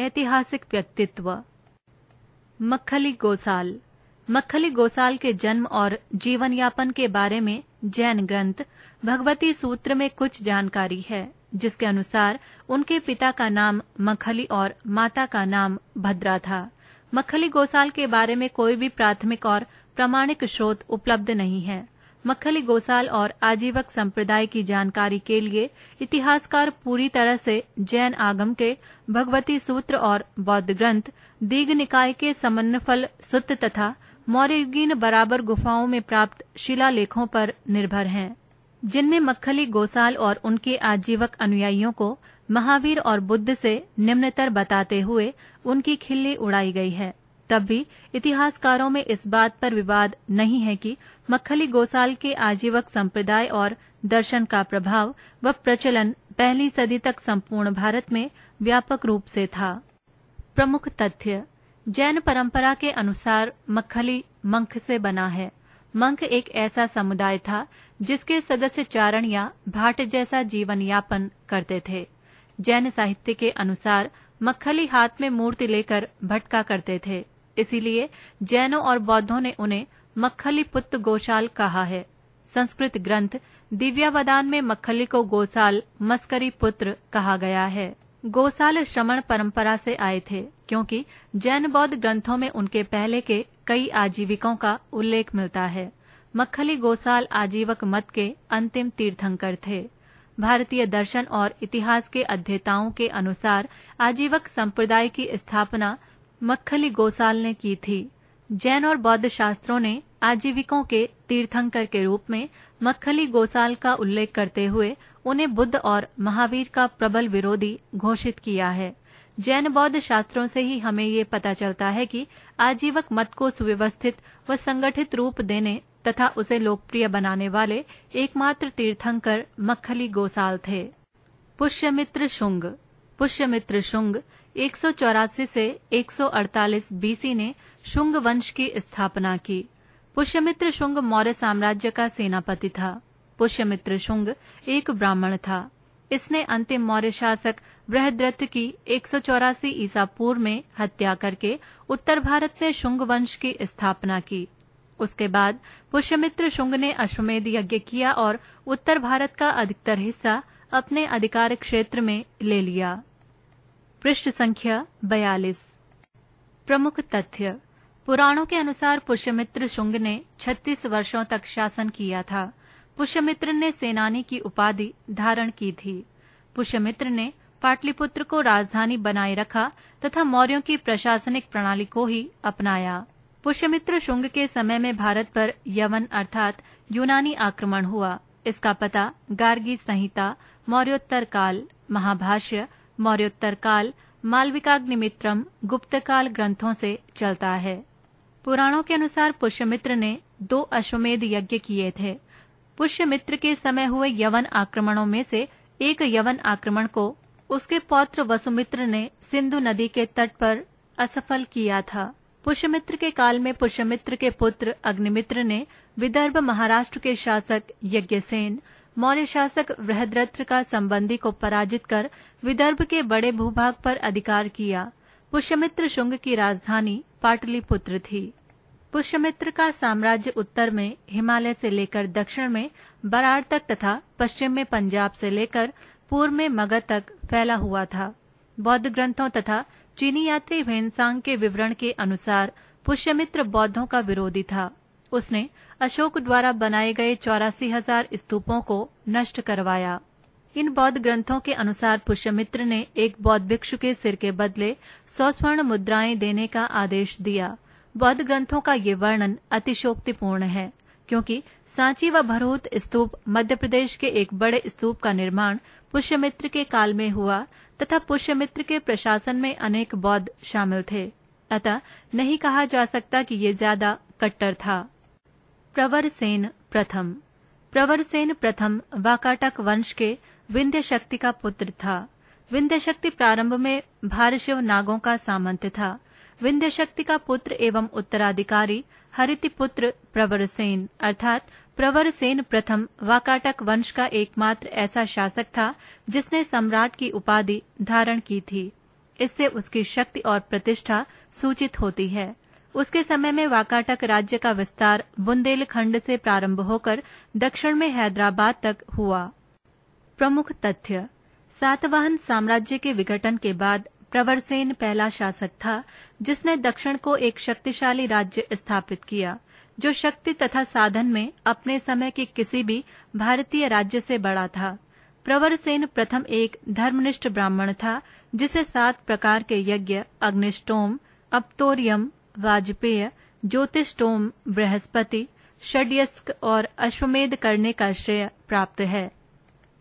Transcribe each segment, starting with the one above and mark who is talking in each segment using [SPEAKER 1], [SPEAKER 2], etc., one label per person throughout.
[SPEAKER 1] ऐतिहासिक व्यक्तित्व मक्खली गोसाल मक्खली गोसाल के जन्म और जीवन यापन के बारे में जैन ग्रंथ भगवती सूत्र में कुछ जानकारी है जिसके अनुसार उनके पिता का नाम मखली और माता का नाम भद्रा था मखली गोसाल के बारे में कोई भी प्राथमिक और प्रमाणिक स्रोत उपलब्ध नहीं है मक्खली गोसाल और आजीवक संप्रदाय की जानकारी के लिए इतिहासकार पूरी तरह से जैन आगम के भगवती सूत्र और बौद्ध ग्रंथ दीघ निकाय के समन्वफल सुत तथा मौर्युगीन बराबर गुफाओं में प्राप्त शिलालेखों पर निर्भर हैं जिनमें मक्खली गोसाल और उनके आजीवक अनुयायियों को महावीर और बुद्ध से निम्नतर बताते हुए उनकी खिल्ली उड़ाई गई है तब भी इतिहासकारों में इस बात पर विवाद नहीं है कि मक्खली गोसाल के आजीवक संप्रदाय और दर्शन का प्रभाव व प्रचलन पहली सदी तक संपूर्ण भारत में व्यापक रूप से था प्रमुख तथ्य जैन परंपरा के अनुसार मक्खली मंख से बना है मंख एक ऐसा समुदाय था जिसके सदस्य चारण या भाट जैसा जीवन यापन करते थे जैन साहित्य के अनुसार मक्खली हाथ में मूर्ति लेकर भटका करते थे इसीलिए जैनों और बौद्धों ने उन्हें मक्खली पुत्र गोशाल कहा है संस्कृत ग्रंथ दिव्यावदान में मक्खली को गोशाल मस्करी पुत्र कहा गया है गोशाल श्रमण परंपरा से आए थे क्योंकि जैन बौद्ध ग्रंथों में उनके पहले के कई आजीविकों का उल्लेख मिलता है मक्खली गोशाल आजीवक मत के अंतिम तीर्थंकर थे भारतीय दर्शन और इतिहास के अध्येताओं के अनुसार आजीवक संप्रदाय की स्थापना मक्खली गोसाल ने की थी जैन और बौद्ध शास्त्रों ने आजीविकों के तीर्थंकर के रूप में मक्खली गोसाल का उल्लेख करते हुए उन्हें बुद्ध और महावीर का प्रबल विरोधी घोषित किया है जैन बौद्ध शास्त्रों से ही हमें ये पता चलता है कि आजीवक मत को सुव्यवस्थित व संगठित रूप देने तथा उसे लोकप्रिय बनाने वाले एकमात्र तीर्थंकर मक्खली गोसाल थे पुष्यमित्र शुंग पुष्यमित्र शुंग एक से 148 बीसी ने शुंग वंश की स्थापना की पुष्यमित्र शुंग मौर्य साम्राज्य का सेनापति था पुष्यमित्र शुंग एक ब्राह्मण था इसने अंतिम मौर्य शासक बृहद्रथ की एक सौ चौरासी ईसा पूर्व में हत्या करके उत्तर भारत में शुंग वंश की स्थापना की उसके बाद पुष्यमित्र शुंग ने अश्वमेध यज्ञ किया और उत्तर भारत का अधिकतर हिस्सा अपने अधिकार क्षेत्र में ले लिया पृष्ठ संख्या बयालीस प्रमुख तथ्य पुराणों के अनुसार पुष्यमित्र शुंग ने 36 वर्षों तक शासन किया था पुष्यमित्र ने सेनानी की उपाधि धारण की थी पुष्यमित्र ने पाटलिपुत्र को राजधानी बनाए रखा तथा मौर्यों की प्रशासनिक प्रणाली को ही अपनाया पुष्यमित्र शुंग के समय में भारत पर यवन अर्थात यूनानी आक्रमण हुआ इसका पता गार्गी संहिता मौर्योत्तर काल महाभाष्य मौर्योत्तर काल मालविकाग्निमित्रम गुप्तकाल ग्रंथों से चलता है पुराणों के अनुसार पुष्यमित्र ने दो अश्वमेध यज्ञ किए थे पुष्यमित्र के समय हुए यवन आक्रमणों में से एक यवन आक्रमण को उसके पौत्र वसुमित्र ने सिंधु नदी के तट पर असफल किया था पुष्यमित्र के काल में पुष्यमित्र के पुत्र अग्निमित्र ने विदर्भ महाराष्ट्र के शासक यज्ञसेन मौर्य शासक बृहद्रथ का संबंधी को पराजित कर विदर्भ के बड़े भूभाग पर अधिकार किया पुष्यमित्र शुंग की राजधानी पाटलिपुत्र थी पुष्यमित्र का साम्राज्य उत्तर में हिमालय से लेकर दक्षिण में बराड़ तक तथा पश्चिम में पंजाब से लेकर पूर्व में मगध तक फैला हुआ था बौद्ध ग्रंथों तथा चीनी यात्री भेनसांग के विवरण के अनुसार पुष्यमित्र बौद्धों का विरोधी था उसने अशोक द्वारा बनाए गए चौरासी हजार स्तूपों को नष्ट करवाया इन बौद्ध ग्रंथों के अनुसार पुष्यमित्र ने एक बौद्ध भिक्षु के सिर के बदले सौ स्वर्ण मुद्राएं देने का आदेश दिया बौद्ध ग्रंथों का ये वर्णन अतिशोक्तिपूर्ण है क्योंकि सांची व भरूत स्तूप मध्य प्रदेश के एक बड़े स्तूप का निर्माण पुष्यमित्र के काल में हुआ तथा पुष्यमित्र के प्रशासन में अनेक बौद्ध शामिल थे अतः नहीं कहा जा सकता कि ये ज्यादा कट्टर था प्रवरसेन प्रथम प्रवरसेन प्रथम वाकाटक वंश के विंध्य शक्ति का पुत्र था विंध्य शक्ति प्रारंभ में भारशिव नागों का सामंत था विंध्य शक्ति का पुत्र एवं उत्तराधिकारी हरिति पुत्र प्रवरसेन अर्थात प्रवरसेन प्रथम वाकाटक वंश का एकमात्र ऐसा शासक था जिसने सम्राट की उपाधि धारण की थी इससे उसकी शक्ति और प्रतिष्ठा सूचित होती है उसके समय में वाकाटक राज्य का विस्तार बुंदेलखंड से प्रारंभ होकर दक्षिण में हैदराबाद तक हुआ प्रमुख तथ्य सातवाहन साम्राज्य के विघटन के बाद प्रवरसेन पहला शासक था जिसने दक्षिण को एक शक्तिशाली राज्य स्थापित किया जो शक्ति तथा साधन में अपने समय के किसी भी भारतीय राज्य से बड़ा था प्रवरसेन प्रथम एक धर्मनिष्ठ ब्राह्मण था जिसे सात प्रकार के यज्ञ अग्निष्टोम अपतोरियम वाजपेय ज्योतिष टोम बृहस्पति षड्यस्क और अश्वमेध करने का श्रेय प्राप्त है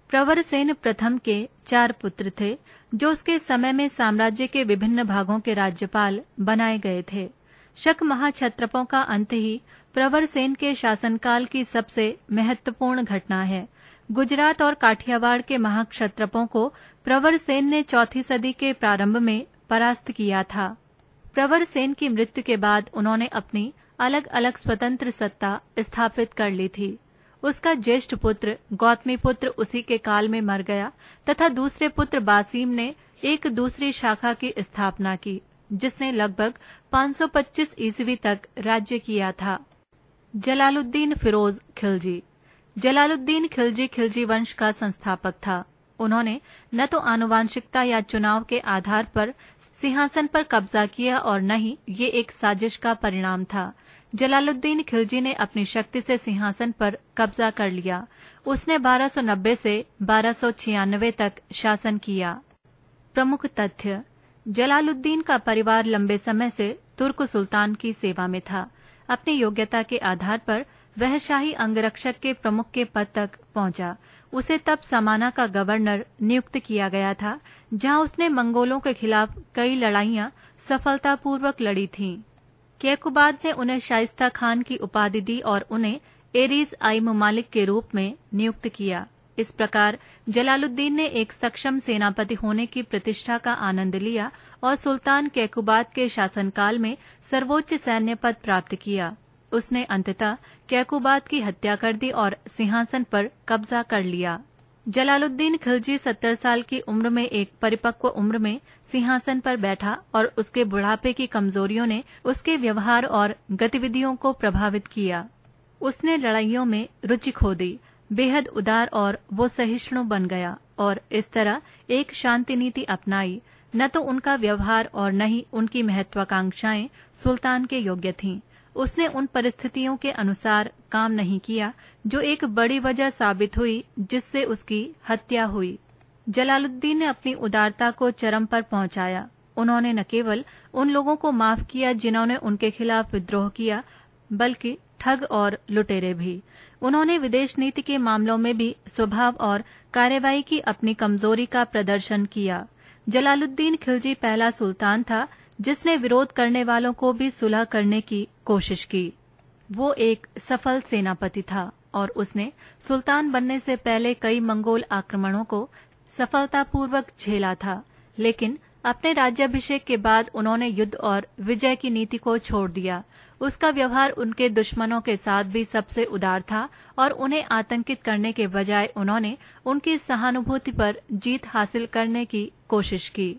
[SPEAKER 1] प्रवरसेन प्रथम के चार पुत्र थे जो उसके समय में साम्राज्य के विभिन्न भागों के राज्यपाल बनाए गए थे शक महाक्षत्रपों का अंत ही प्रवरसेन के शासनकाल की सबसे महत्वपूर्ण घटना है गुजरात और काठियावाड़ के महाक्षत्रपों को प्रवरसेन ने चौथी सदी के प्रारंभ में परास्त किया था प्रवर सेन की मृत्यु के बाद उन्होंने अपनी अलग अलग स्वतंत्र सत्ता स्थापित कर ली थी उसका ज्येष्ठ पुत्र गौतमी पुत्र उसी के काल में मर गया तथा दूसरे पुत्र बासीम ने एक दूसरी शाखा की स्थापना की जिसने लगभग 525 ईसवी तक राज्य किया था जलालुद्दीन फिरोज खिलजी जलालुद्दीन खिलजी खिलजी वंश का संस्थापक था उन्होंने न तो आनुवांशिकता या चुनाव के आधार पर सिंहासन पर कब्जा किया और नहीं ये एक साजिश का परिणाम था जलालुद्दीन खिलजी ने अपनी शक्ति से सिंहासन पर कब्जा कर लिया उसने 1290 से 1296 तक शासन किया प्रमुख तथ्य जलालुद्दीन का परिवार लंबे समय से तुर्क सुल्तान की सेवा में था अपनी योग्यता के आधार पर वह शाही अंगरक्षक के प्रमुख के पद तक पहुंचा उसे तब समाना का गवर्नर नियुक्त किया गया था जहां उसने मंगोलों के खिलाफ कई लड़ाइयां सफलतापूर्वक लड़ी थीं। केकुबाद ने उन्हें शाइस्ता खान की उपाधि दी और उन्हें एरीज आई ममालिक के रूप में नियुक्त किया इस प्रकार जलालुद्दीन ने एक सक्षम सेनापति होने की प्रतिष्ठा का आनंद लिया और सुल्तान केकुबाद के शासनकाल में सर्वोच्च सैन्य पद प्राप्त किया उसने अंततः कैकुबाद की हत्या कर दी और सिंहासन पर कब्जा कर लिया जलालुद्दीन खिलजी सत्तर साल की उम्र में एक परिपक्व उम्र में सिंहासन पर बैठा और उसके बुढ़ापे की कमजोरियों ने उसके व्यवहार और गतिविधियों को प्रभावित किया उसने लड़ाइयों में रुचि खो दी बेहद उदार और वो सहिष्णु बन गया और इस तरह एक शांति नीति अपनाई न तो उनका व्यवहार और न ही उनकी महत्वाकांक्षाएं सुल्तान के योग्य थीं। उसने उन परिस्थितियों के अनुसार काम नहीं किया जो एक बड़ी वजह साबित हुई जिससे उसकी हत्या हुई जलालुद्दीन ने अपनी उदारता को चरम पर पहुंचाया उन्होंने न केवल उन लोगों को माफ किया जिन्होंने उनके खिलाफ विद्रोह किया बल्कि ठग और लुटेरे भी उन्होंने विदेश नीति के मामलों में भी स्वभाव और कार्यवाही की अपनी कमजोरी का प्रदर्शन किया जलालुद्दीन खिलजी पहला सुल्तान था जिसने विरोध करने वालों को भी सुलह करने की कोशिश की वो एक सफल सेनापति था और उसने सुल्तान बनने से पहले कई मंगोल आक्रमणों को सफलतापूर्वक झेला था लेकिन अपने राज्याभिषेक के बाद उन्होंने युद्ध और विजय की नीति को छोड़ दिया उसका व्यवहार उनके दुश्मनों के साथ भी सबसे उदार था और उन्हें आतंकित करने के बजाय उन्होंने उनकी सहानुभूति पर जीत हासिल करने की कोशिश की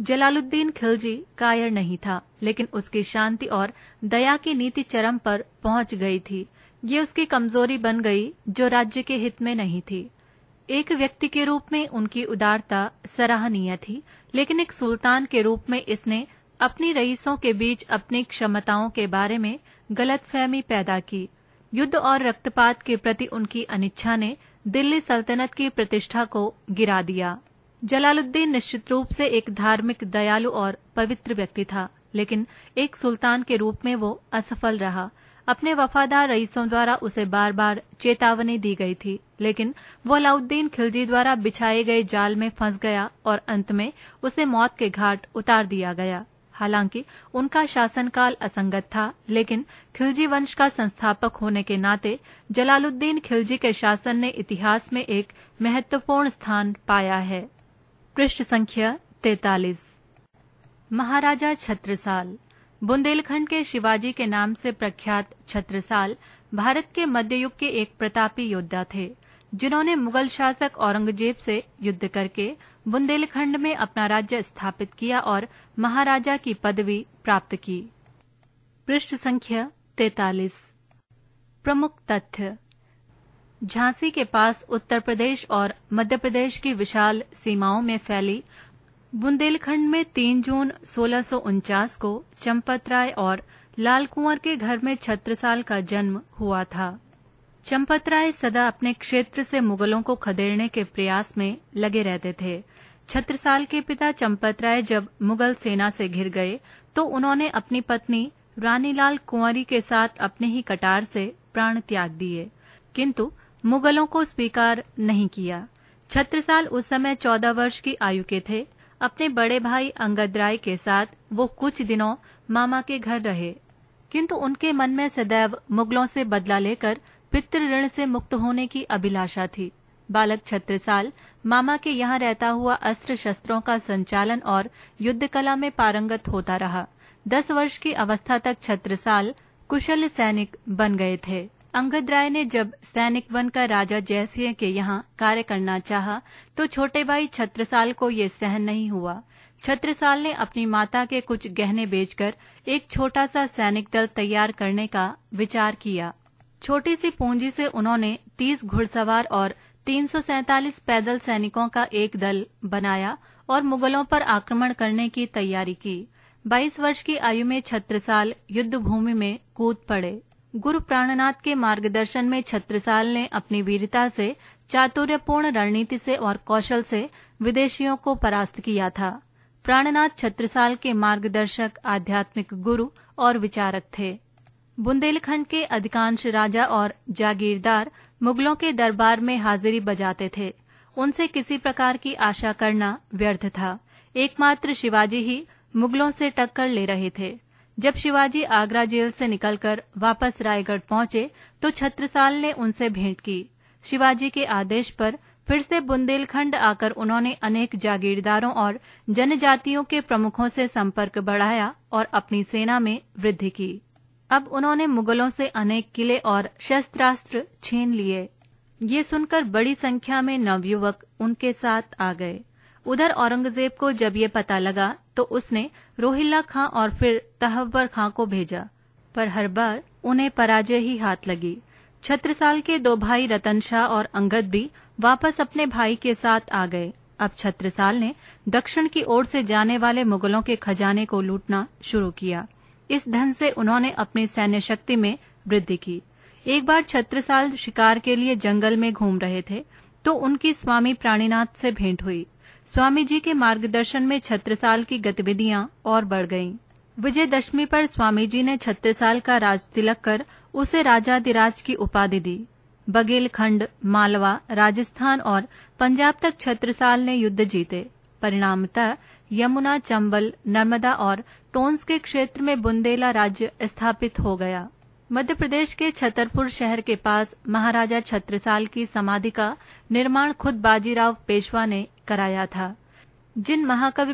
[SPEAKER 1] जलालुद्दीन खिलजी कायर नहीं था लेकिन उसकी शांति और दया की नीति चरम पर पहुंच गई थी ये उसकी कमजोरी बन गई जो राज्य के हित में नहीं थी एक व्यक्ति के रूप में उनकी उदारता सराहनीय थी लेकिन एक सुल्तान के रूप में इसने अपनी रईसों के बीच अपनी क्षमताओं के बारे में गलतफहमी पैदा की युद्ध और रक्तपात के प्रति उनकी अनिच्छा ने दिल्ली सल्तनत की प्रतिष्ठा को गिरा दिया जलालुद्दीन निश्चित रूप से एक धार्मिक दयालु और पवित्र व्यक्ति था लेकिन एक सुल्तान के रूप में वो असफल रहा अपने वफादार रईसों द्वारा उसे बार बार चेतावनी दी गई थी लेकिन वो अलाउद्दीन खिलजी द्वारा बिछाए गए जाल में फंस गया और अंत में उसे मौत के घाट उतार दिया गया हालांकि उनका शासनकाल असंगत था लेकिन खिलजी वंश का संस्थापक होने के नाते जलालुद्दीन खिलजी के शासन ने इतिहास में एक महत्वपूर्ण स्थान पाया है पृष्ठ संख्या तैतालीस महाराजा छत्रसाल बुंदेलखंड के शिवाजी के नाम से प्रख्यात छत्रसाल भारत के मध्ययुग के एक प्रतापी योद्धा थे जिन्होंने मुगल शासक औरंगजेब से युद्ध करके बुंदेलखंड में अपना राज्य स्थापित किया और महाराजा की पदवी प्राप्त की पृष्ठ संख्या तैतालीस प्रमुख तथ्य झांसी के पास उत्तर प्रदेश और मध्य प्रदेश की विशाल सीमाओं में फैली बुंदेलखंड में 3 जून सोलह को चंपत राय और लाल कुंवर के घर में छत्रसाल का जन्म हुआ था चंपत राय सदा अपने क्षेत्र से मुगलों को खदेड़ने के प्रयास में लगे रहते थे छत्रसाल के पिता चंपत राय जब मुगल सेना से घिर गए तो उन्होंने अपनी पत्नी रानीलाल कुंवरी के साथ अपने ही कटार से प्राण त्याग दिए किंतु मुगलों को स्वीकार नहीं किया छत्रसाल उस समय चौदह वर्ष की आयु के थे अपने बड़े भाई अंगद राय के साथ वो कुछ दिनों मामा के घर रहे किंतु उनके मन में सदैव मुगलों से बदला लेकर पितृ ऋण से मुक्त होने की अभिलाषा थी बालक छत्रसाल मामा के यहाँ रहता हुआ अस्त्र शस्त्रों का संचालन और युद्ध कला में पारंगत होता रहा दस वर्ष की अवस्था तक छत्रसाल कुशल सैनिक बन गए थे अंगद राय ने जब सैनिक वन का राजा जयसिंह के यहाँ कार्य करना चाहा, तो छोटे भाई छत्रसाल को ये सहन नहीं हुआ छत्रसाल ने अपनी माता के कुछ गहने बेचकर एक छोटा सा सैनिक दल तैयार करने का विचार किया छोटी सी पूंजी से उन्होंने 30 घुड़सवार और तीन पैदल सैनिकों का एक दल बनाया और मुगलों पर आक्रमण करने की तैयारी की 22 वर्ष की आयु में छत्रसाल युद्ध भूमि में कूद पड़े गुरु प्राणनाथ के मार्गदर्शन में छत्रसाल ने अपनी वीरता से चातुर्यपूर्ण रणनीति से और कौशल से विदेशियों को परास्त किया था प्राणनाथ छत्रसाल के मार्गदर्शक आध्यात्मिक गुरु और विचारक थे बुंदेलखंड के अधिकांश राजा और जागीरदार मुगलों के दरबार में हाजिरी बजाते थे उनसे किसी प्रकार की आशा करना व्यर्थ था एकमात्र शिवाजी ही मुगलों से टक्कर ले रहे थे जब शिवाजी आगरा जेल से निकलकर वापस रायगढ़ पहुंचे तो छत्रसाल ने उनसे भेंट की शिवाजी के आदेश पर फिर से बुंदेलखंड आकर उन्होंने अनेक जागीरदारों और जनजातियों के प्रमुखों से संपर्क बढ़ाया और अपनी सेना में वृद्धि की अब उन्होंने मुगलों से अनेक किले और शस्त्रास्त्र छीन लिए ये सुनकर बड़ी संख्या में नवयुवक उनके साथ आ गए उधर औरंगजेब को जब ये पता लगा तो उसने रोहिल्ला खां और फिर तहव्वर खां को भेजा पर हर बार उन्हें पराजय ही हाथ लगी छत्रसाल के दो भाई रतन शाह और अंगद भी वापस अपने भाई के साथ आ गए अब छत्रसाल ने दक्षिण की ओर से जाने वाले मुगलों के खजाने को लूटना शुरू किया इस धन से उन्होंने अपनी सैन्य शक्ति में वृद्धि की एक बार छत्रसाल शिकार के लिए जंगल में घूम रहे थे तो उनकी स्वामी प्राणीनाथ से भेंट हुई स्वामी जी के मार्गदर्शन में छत्रसाल की गतिविधियां और बढ़ गईं। विजयदशमी पर स्वामी जी ने छत्रसाल का राज तिलक कर उसे राजाधिराज की उपाधि दी बघेलखंड मालवा राजस्थान और पंजाब तक छत्रसाल ने युद्ध जीते परिणामतः यमुना चंबल नर्मदा और टोंस के क्षेत्र में बुंदेला राज्य स्थापित हो गया मध्य प्रदेश के छतरपुर शहर के पास महाराजा छत्रसाल की समाधि का निर्माण खुद बाजीराव पेशवा ने कराया था जिन महाकवि